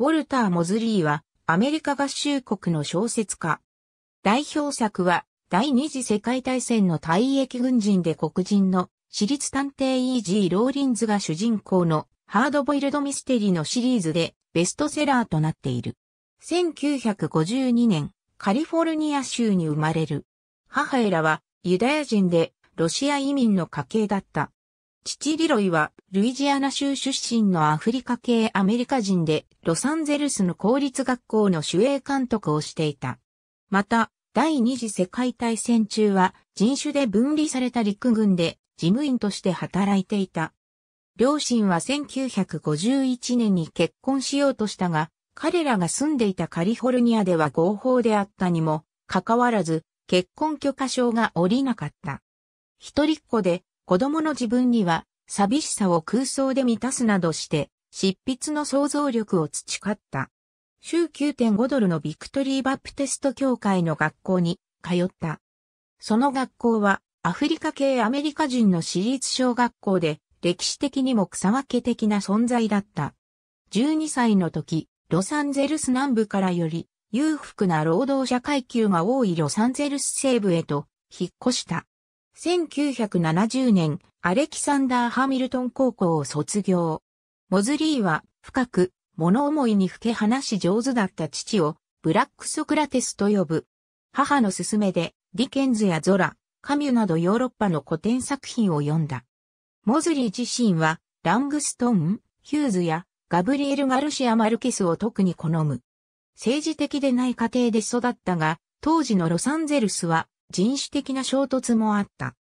ウォルター・モズリーはアメリカ合衆国の小説家。代表作は第二次世界大戦の退役軍人で黒人の私立探偵イージー・ローリンズが主人公のハードボイルドミステリーのシリーズでベストセラーとなっている。1952年、カリフォルニア州に生まれる。母エラはユダヤ人でロシア移民の家系だった。父リロイは、ルイジアナ州出身のアフリカ系アメリカ人で、ロサンゼルスの公立学校の主営監督をしていた。また、第二次世界大戦中は、人種で分離された陸軍で、事務員として働いていた。両親は1951年に結婚しようとしたが、彼らが住んでいたカリフォルニアでは合法であったにも、かかわらず、結婚許可証が下りなかった。一人っ子で、子供の自分には寂しさを空想で満たすなどして、執筆の想像力を培った。週9.5ドルのビクトリー・バプテスト教会の学校に通った。その学校はアフリカ系アメリカ人の私立小学校で歴史的にも草分け的な存在だった。12歳の時、ロサンゼルス南部からより裕福な労働者階級が多いロサンゼルス西部へと引っ越した。1970年、アレキサンダー・ハミルトン高校を卒業。モズリーは、深く、物思いにふけ話し上手だった父を、ブラックソクラテスと呼ぶ。母の勧めで、ディケンズやゾラ、カミュなどヨーロッパの古典作品を読んだ。モズリー自身は、ラングストーン、ヒューズや、ガブリエル・ガルシア・マルケスを特に好む。政治的でない家庭で育ったが、当時のロサンゼルスは人種的な衝突もあった。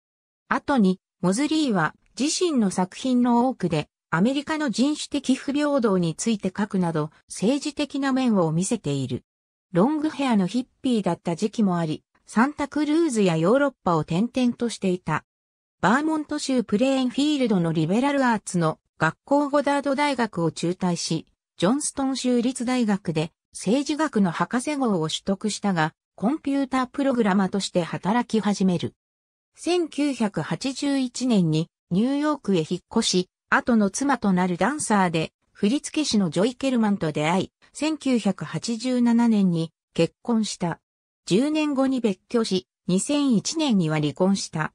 後に、モズリーは自身の作品の多くでアメリカの人種的不平等について書くなど政治的な面を見せている。ロングヘアのヒッピーだった時期もあり、サンタクルーズやヨーロッパを転々としていた。バーモント州プレーンフィールドのリベラルアーツの学校ゴダード大学を中退し、ジョンストン州立大学で政治学の博士号を取得したが、コンピュータープログラマとして働き始める。1981年にニューヨークへ引っ越し、後の妻となるダンサーで振付師のジョイ・ケルマンと出会い、1987年に結婚した。10年後に別居し、2001年には離婚した。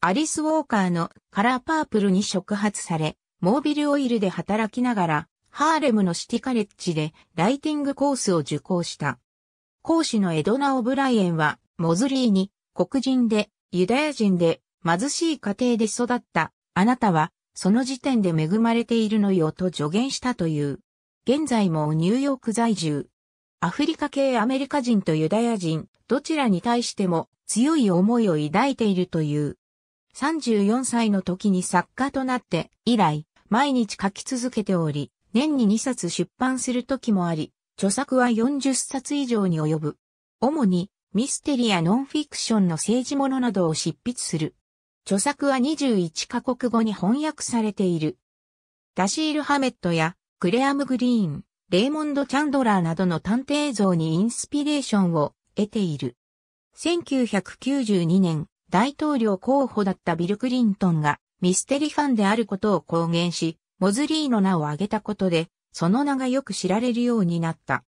アリス・ウォーカーのカラーパープルに触発され、モービルオイルで働きながら、ハーレムのシティカレッジでライティングコースを受講した。講師のエドナ・オブライエンは、モズリーに、黒人で、ユダヤ人で、貧しい家庭で育った、あなたは、その時点で恵まれているのよと助言したという。現在もニューヨーク在住。アフリカ系アメリカ人とユダヤ人、どちらに対しても強い思いを抱いているという。34歳の時に作家となって以来、毎日書き続けており、年に2冊出版する時もあり、著作は40冊以上に及ぶ。主にミステリやノンフィクションの政治ものなどを執筆する。著作は21カ国語に翻訳されている。ダシール・ハメットやクレアム・グリーン、レイモンド・チャンドラーなどの探偵像にインスピレーションを得ている。1992年、大統領候補だったビル・クリントンがミステリファンであることを公言し、モズリーの名を挙げたことで、その名がよく知られるようになった。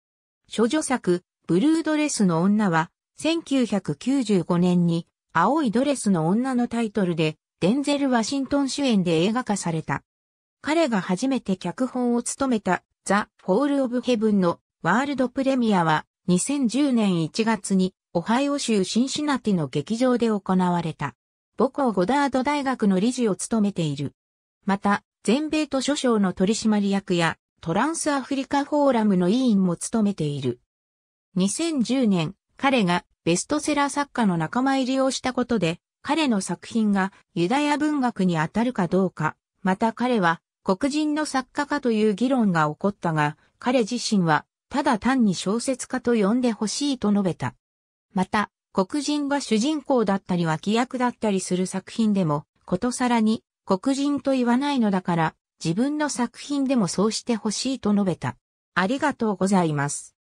処女作、ブルードレスの女は、1995年に、青いドレスの女のタイトルで、デンゼル・ワシントン主演で映画化された。彼が初めて脚本を務めた、ザ・フォール・オブ・ヘブンのワールドプレミアは、2010年1月に、オハイオ州シンシナティの劇場で行われた。母校ゴダード大学の理事を務めている。また、全米図書賞の取締役やトランスアフリカフォーラムの委員も務めている。2010年、彼がベストセラー作家の仲間入りをしたことで、彼の作品がユダヤ文学に当たるかどうか、また彼は黒人の作家かという議論が起こったが、彼自身はただ単に小説家と呼んでほしいと述べた。また、黒人が主人公だったり脇役だったりする作品でも、ことさらに黒人と言わないのだから、自分の作品でもそうしてほしいと述べた。ありがとうございます。